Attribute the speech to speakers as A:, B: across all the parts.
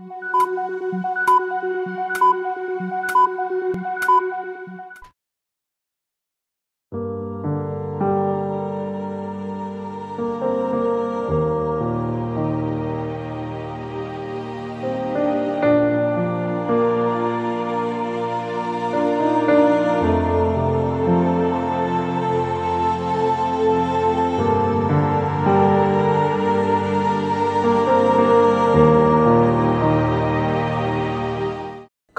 A: Thank you.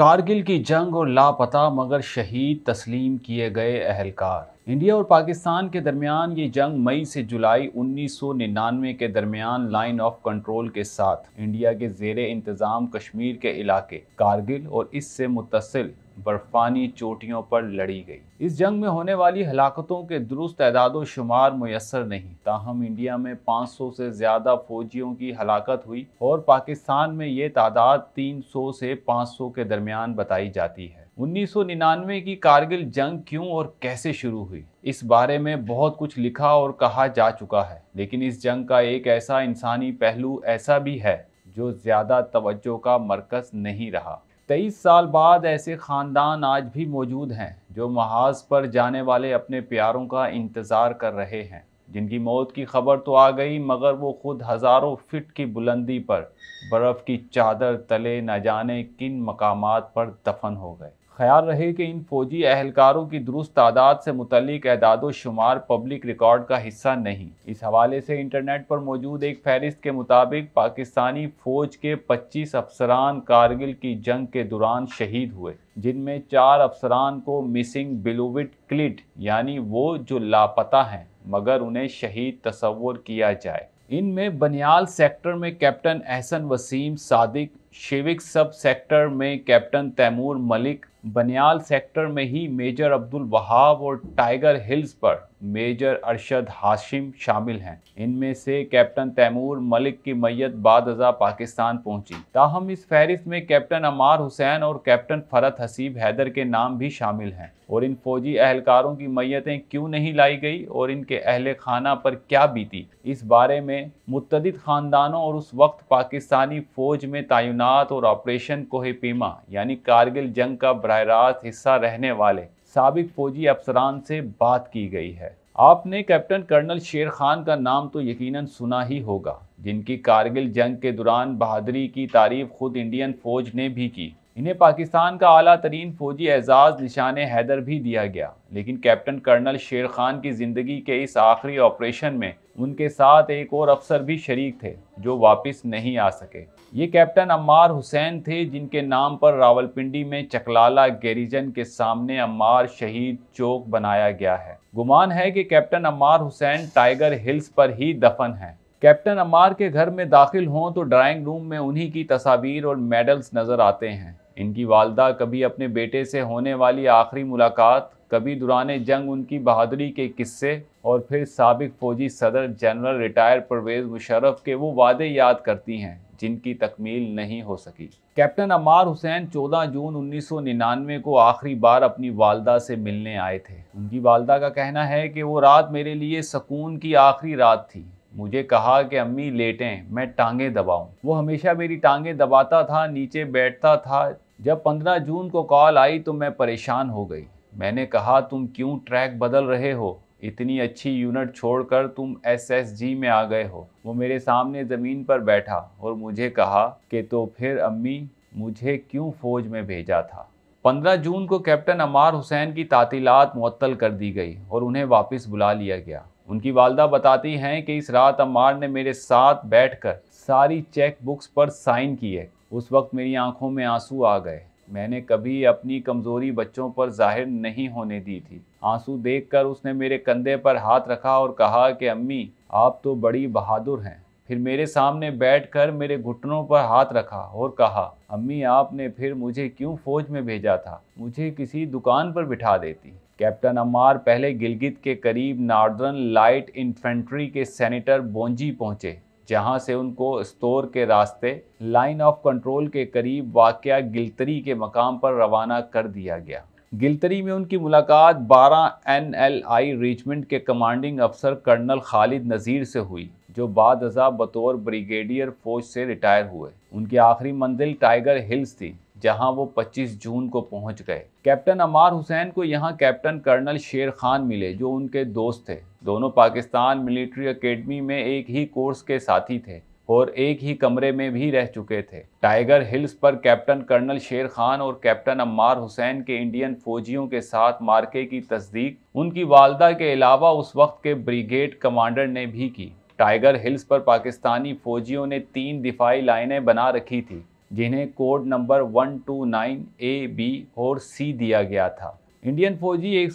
A: Kargil की जंग और लापता मगर शहीद तस्लीम किए गए अहलकार इंडिया और पाकिस्तान के दरमियान ये जंग मई से जुलाई 1999 के दरमियान लाइन ऑफ कंट्रोल के साथ इंडिया के जेर इंतज़ाम कश्मीर के इलाके कारगिल और इससे मुतसिल बर्फानी चोटियों पर लड़ी गई इस जंग में होने वाली हलाकतों के दुरुस्त तदाद शुमार मैसर नहीं ताहम इंडिया में 500 से ज़्यादा फौजियों की हलाकत हुई और पाकिस्तान में ये तादाद 300 से 500 के दरमियान बताई जाती है 1999 की कारगिल जंग क्यों और कैसे शुरू हुई इस बारे में बहुत कुछ लिखा और कहा जा चुका है लेकिन इस जंग का एक ऐसा इंसानी पहलू ऐसा भी है जो ज़्यादा तवज्जो का मरकज़ नहीं रहा तेईस साल बाद ऐसे ख़ानदान आज भी मौजूद हैं जो महाज पर जाने वाले अपने प्यारों का इंतज़ार कर रहे हैं जिनकी मौत की खबर तो आ गई मगर वो खुद हज़ारों फिट की बुलंदी पर बर्फ़ की चादर तले न जाने किन मकामात पर दफन हो गए ख्याल रहे कि इन फौजी अहलकारों की दुरुस्त तादाद से मुतलिक एदाद शुमार पब्लिक रिकॉर्ड का हिस्सा नहीं इस हवाले से इंटरनेट पर मौजूद एक फहरिस्त के मुताबिक पाकिस्तानी फौज के 25 अफसरान कारगिल की जंग के दौरान शहीद हुए जिनमें चार अफसरान को मिसिंग बिलोविट क्लिट यानी वो जो लापता हैं मगर उन्हें शहीद तस्वर किया जाए इनमें बनियाल सेक्टर में कैप्टन एहसन वसीम सादिक शिविक सब सेक्टर में कैप्टन तैमूर मलिक बनियाल सेक्टर में ही मेजर अब्दुल वहाब और टाइगर हिल्स पर मेजर अरशद हाशिम शामिल हैं इनमें से कैप्टन तैमूर मलिक की मैयत बाद अजा पाकिस्तान पहुंची ताहम इस फहरिस्त में कैप्टन अमार हुसैन और कैप्टन फरत हसीब हैदर के नाम भी शामिल हैं और इन फौजी अहलकारों की मैयतें क्यों नहीं लाई गई और इनके अहल खाना पर क्या बीती इस बारे में मुतद ख़ानदानों और उस वक्त पाकिस्तानी फ़ौज में तैनात और ऑपरेशन कोह पीमा यानी कारगिल जंग का बरह रास्त हिस्सा रहने वाले सबक फौजी अफसरान से बात की गई है आपने कैप्टन कर्नल शेर खान का नाम तो यकीनन सुना ही होगा जिनकी कारगिल जंग के दौरान बहादरी की तारीफ खुद इंडियन फौज ने भी की इन्हें पाकिस्तान का अला तरीन फौजी एजाज़ निशान हैदर भी दिया गया लेकिन कैप्टन कर्नल शेर खान की ज़िंदगी के इस आखिरी ऑपरेशन में उनके साथ एक और अफसर भी शरीक थे जो वापस नहीं आ सके ये कैप्टन अम्मार हुसैन थे जिनके नाम पर रावलपिंडी में चकलाला गैरिजन के सामने अम्मार शहीद चौक बनाया गया है गुमान है कि captain Ammar Hussain Tiger Hills पर ही दफन है कैप्टन अमार के घर में दाखिल हों तो ड्राइंग रूम में उन्हीं की तस्वीर और मेडल्स नज़र आते हैं इनकी वालदा कभी अपने बेटे से होने वाली आखिरी मुलाकात कभी दुरान जंग उनकी बहादुरी के किस्से और फिर सबक फौजी सदर जनरल रिटायर परवेज़ मुशरफ के वो वादे याद करती हैं जिनकी तकमील नहीं हो सकी कैप्टन अमार हुसैन 14 जून 1999 को आखिरी बार अपनी वालदा से मिलने आए थे उनकी वालदा का कहना है कि वो रात मेरे लिए सकून की आखिरी रात थी मुझे कहा कि अम्मी लेटें मैं टांगे दबाऊं वो हमेशा मेरी टांगें दबाता था नीचे बैठता था जब 15 जून को कॉल आई तो मैं परेशान हो गई मैंने कहा तुम क्यों ट्रैक बदल रहे हो इतनी अच्छी यूनिट छोड़कर तुम एसएसजी में आ गए हो वो मेरे सामने ज़मीन पर बैठा और मुझे कहा कि तो फिर अम्मी मुझे क्यों फ़ौज में भेजा था 15 जून को कैप्टन अमार हुसैन की तातीलत मअतल कर दी गई और उन्हें वापस बुला लिया गया उनकी वालदा बताती हैं कि इस रात अम्मार ने मेरे साथ बैठकर सारी चेक बुक्स पर साइन किए उस वक्त मेरी आंखों में आंसू आ गए मैंने कभी अपनी कमज़ोरी बच्चों पर जाहिर नहीं होने दी थी आंसू देखकर उसने मेरे कंधे पर हाथ रखा और कहा कि अम्मी आप तो बड़ी बहादुर हैं फिर मेरे सामने बैठकर मेरे घुटनों पर हाथ रखा और कहा अम्मी आपने फिर मुझे क्यों फौज में भेजा था मुझे किसी दुकान पर बिठा देती कैप्टन अमार पहले गिलगित के करीब नार्दर्न लाइट इन्फेंट्री के सेनेटर बोंजी पहुंचे जहां से उनको स्टोर के रास्ते लाइन ऑफ कंट्रोल के करीब वाक़ गिलतरी के मकाम पर रवाना कर दिया गया गिलतरी में उनकी मुलाकात 12 एनएलआई रेजिमेंट के कमांडिंग अफसर कर्नल खालिद नज़ीर से हुई जो बाद बतौर ब्रिगेडियर फौज से रिटायर हुए उनकी आखिरी मंजिल टाइगर हिल्स थी जहां वो 25 जून को पहुंच गए कैप्टन अमार हुसैन को यहां कैप्टन कर्नल शेर खान मिले जो उनके दोस्त थे दोनों पाकिस्तान मिलिट्री एकेडमी में एक ही कोर्स के साथी थे और एक ही कमरे में भी रह चुके थे टाइगर हिल्स पर कैप्टन कर्नल शेर खान और कैप्टन अम्मार हुसैन के इंडियन फौजियों के साथ मार्के की तस्दीक उनकी वालदा के अलावा उस वक्त के ब्रिगेड कमांडर ने भी की टाइगर हिल्स पर पाकिस्तानी फौजियों ने तीन दिफाई लाइनें बना रखी थी जिन्हें कोड नंबर 129 ए बी और सी दिया गया था इंडियन फौजी एक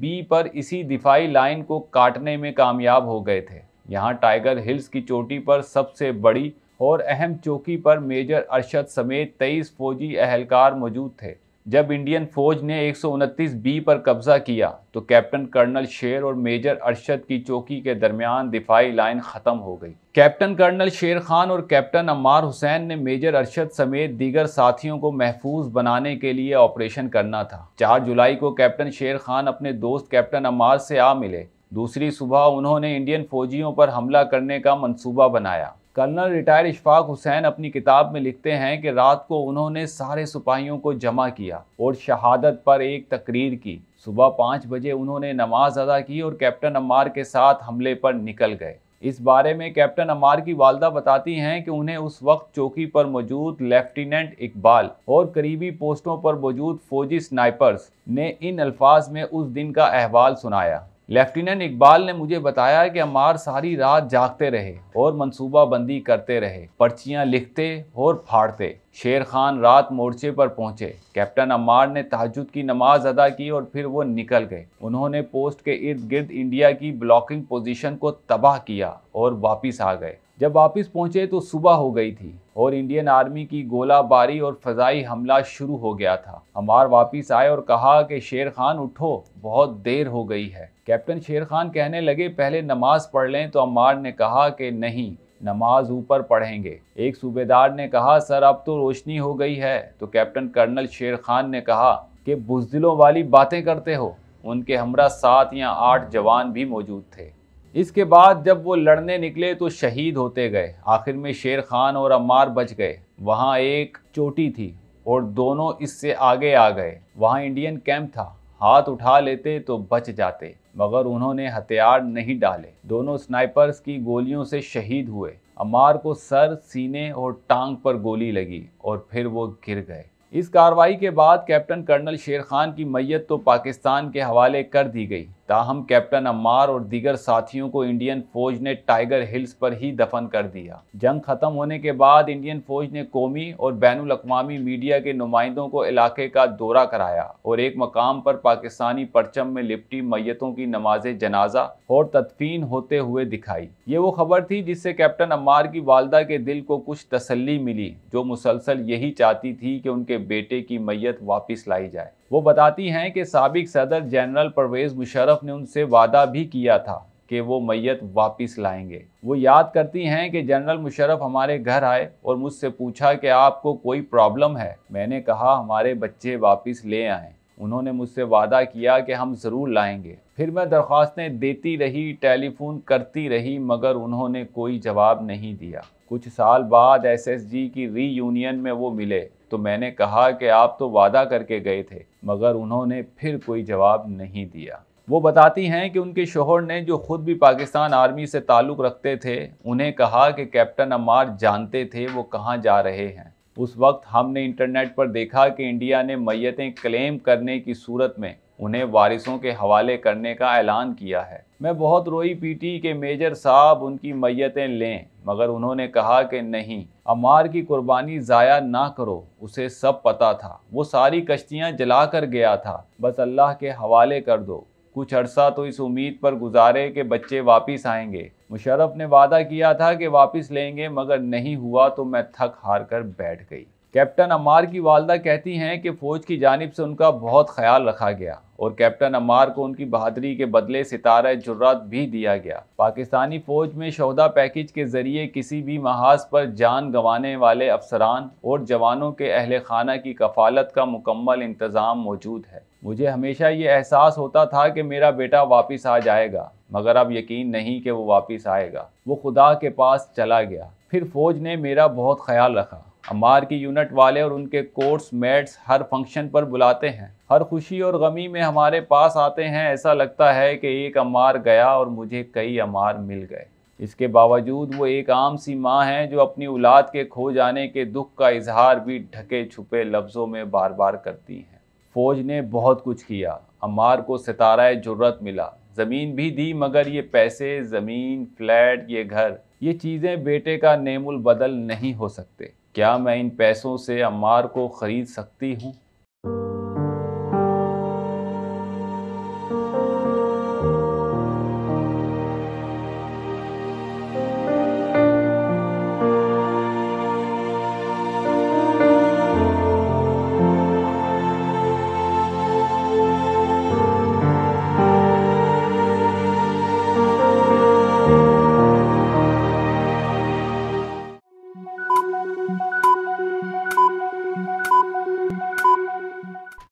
A: बी पर इसी दिफाई लाइन को काटने में कामयाब हो गए थे यहाँ टाइगर हिल्स की चोटी पर सबसे बड़ी और अहम चौकी पर मेजर अरशद समेत तेईस फौजी अहलकार मौजूद थे जब इंडियन फौज ने एक बी पर कब्जा किया तो कैप्टन कर्नल शेर और मेजर अरशद की चौकी के दरमियान दिफाई लाइन ख़त्म हो गई कैप्टन कर्नल शेर खान और कैप्टन अमार हुसैन ने मेजर अरशद समेत दीगर साथियों को महफूज बनाने के लिए ऑपरेशन करना था 4 जुलाई को कैप्टन शेर खान अपने दोस्त कैप्टन अमार से आ मिले दूसरी सुबह उन्होंने इंडियन फौजियों पर हमला करने का मंसूबा बनाया कर्नल रिटायर्ड इशफाक हुसैन अपनी किताब में लिखते हैं कि रात को उन्होंने सारे सिपाहियों को जमा किया और शहादत पर एक तकरीर की सुबह पाँच बजे उन्होंने नमाज अदा की और कैप्टन अम्मार के साथ हमले पर निकल गए इस बारे में कैप्टन अमार की वालदा बताती हैं कि उन्हें उस वक्त चौकी पर मौजूद लेफ्टिनेंट इकबाल और करीबी पोस्टों पर मौजूद फौजी स्नाइपर्स ने इन अल्फाज में उस दिन का अहवाल सुनाया लेफ्टिनेंट इकबाल ने मुझे बताया कि अमार सारी रात जागते रहे और मनसूबाबंदी करते रहे पर्चियां लिखते और फाड़ते शेर खान रात मोर्चे पर पहुंचे कैप्टन अम्मार ने तहजद की नमाज अदा की और फिर वो निकल गए उन्होंने पोस्ट के इर्द गिर्द इंडिया की ब्लॉकिंग पोजीशन को तबाह किया और वापस आ गए जब वापस पहुंचे तो सुबह हो गई थी और इंडियन आर्मी की गोलाबारी और फजाई हमला शुरू हो गया था अमार वापस आए और कहा कि शेर खान उठो बहुत देर हो गई है कैप्टन शेर खान कहने लगे पहले नमाज पढ़ लें तो अमार ने कहा कि नहीं नमाज ऊपर पढ़ेंगे एक सूबेदार ने कहा सर अब तो रोशनी हो गई है तो कैप्टन कर्नल शेर खान ने कहा कि बुजदिलों वाली बातें करते हो उनके हमरा सात या आठ जवान भी मौजूद थे इसके बाद जब वो लड़ने निकले तो शहीद होते गए आखिर में शेर खान और अम्मार बच गए वहाँ एक चोटी थी और दोनों इससे आगे आ गए वहाँ इंडियन कैंप था हाथ उठा लेते तो बच जाते मगर उन्होंने हथियार नहीं डाले दोनों स्नाइपर्स की गोलियों से शहीद हुए अमार को सर सीने और टांग पर गोली लगी और फिर वो गिर गए इस कार्रवाई के बाद कैप्टन कर्नल शेर खान की मैयत तो पाकिस्तान के हवाले कर दी गई ताहम कैप्टन अम्मार और दीगर साथियों को इंडियन फौज ने टाइगर हिल्स पर ही दफन कर दिया जंग खत्म होने के बाद इंडियन फौज ने कौमी और बैन अवी मीडिया के नुमाइंदों को इलाके का दौरा कराया और एक मकाम पर पाकिस्तानी परचम में लिपटी मैतों की नमाज जनाजा और तदफीन होते हुए दिखाई ये वो खबर थी जिससे कैप्टन अम्मार की वालदा के दिल को कुछ तसली मिली जो मुसलसल यही चाहती थी कि उनके बेटे की मैयत वापिस लाई जाए वो बताती हैं कि सबक सदर जनरल परवेज़ मुशरफ तरफ ने उनसे वादा भी किया था कि वो मैयत वापस लाएंगे वो याद करती हैं कि जनरल मुशरफ हमारे घर आए और मुझसे पूछा कि आपको कोई प्रॉब्लम है मैंने कहा हमारे बच्चे वापस ले आए उन्होंने मुझसे वादा किया कि हम ज़रूर लाएंगे फिर मैं दरख्वास्तें देती रही टेलीफोन करती रही मगर उन्होंने कोई जवाब नहीं दिया कुछ साल बाद एसएसजी की री यूनियन में वो मिले तो मैंने कहा कि आप तो वादा करके गए थे मगर उन्होंने फिर कोई जवाब नहीं दिया वो बताती हैं कि उनके शोहर ने जो ख़ुद भी पाकिस्तान आर्मी से ताल्लुक़ रखते थे उन्हें कहा कि कैप्टन अमार जानते थे वो कहाँ जा रहे हैं उस वक्त हमने इंटरनेट पर देखा कि इंडिया ने मैतें क्लेम करने की सूरत में उन्हें वारिसों के हवाले करने का ऐलान किया है मैं बहुत रोई पीटी के मेजर साहब उनकी मैतें लें मगर उन्होंने कहा कि नहीं अमार की कुर्बानी ज़ाया ना करो उसे सब पता था वो सारी कश्तियाँ जला कर गया था बस अल्लाह के हवाले कर दो कुछ अरसा तो इस उम्मीद पर गुजारे कि बच्चे वापस आएंगे मुशरफ ने वादा किया था कि वापस लेंगे मगर नहीं हुआ तो मैं थक हार कर बैठ गई कैप्टन अमार की वालदा कहती हैं कि फ़ौज की जानब से उनका बहुत ख्याल रखा गया और कैप्टन अमार को उनकी बहादरी के बदले सितारा जुर्रात भी दिया गया पाकिस्तानी फ़ौज में शहदा पैकेज के ज़रिए किसी भी महाज पर जान गंवाने वाले अफसरान और जवानों के अहल खाना की कफालत का मुकम्मल इंतज़ाम मौजूद है मुझे हमेशा ये एहसास होता था कि मेरा बेटा वापस आ जाएगा मगर अब यकीन नहीं कि वो वापस आएगा वो खुदा के पास चला गया फिर फ़ौज ने मेरा बहुत ख्याल रखा अंबार की यूनिट वाले और उनके कोर्स मेट्स हर फंक्शन पर बुलाते हैं हर खुशी और गमी में हमारे पास आते हैं ऐसा लगता है कि एक अमार गया और मुझे कई अमार मिल गए इसके बावजूद वो एक आम सी माँ हैं जो अपनी औलाद के खो जाने के दुख का इजहार भी ढके छुपे लफ्ज़ों में बार बार करती हैं फ़ौज ने बहुत कुछ किया अमार को सितारा ज़रूरत मिला ज़मीन भी दी मगर ये पैसे ज़मीन फ्लैट ये घर ये चीज़ें बेटे का नेमुल बदल नहीं हो सकते क्या मैं इन पैसों से अम्मार को ख़रीद सकती हूँ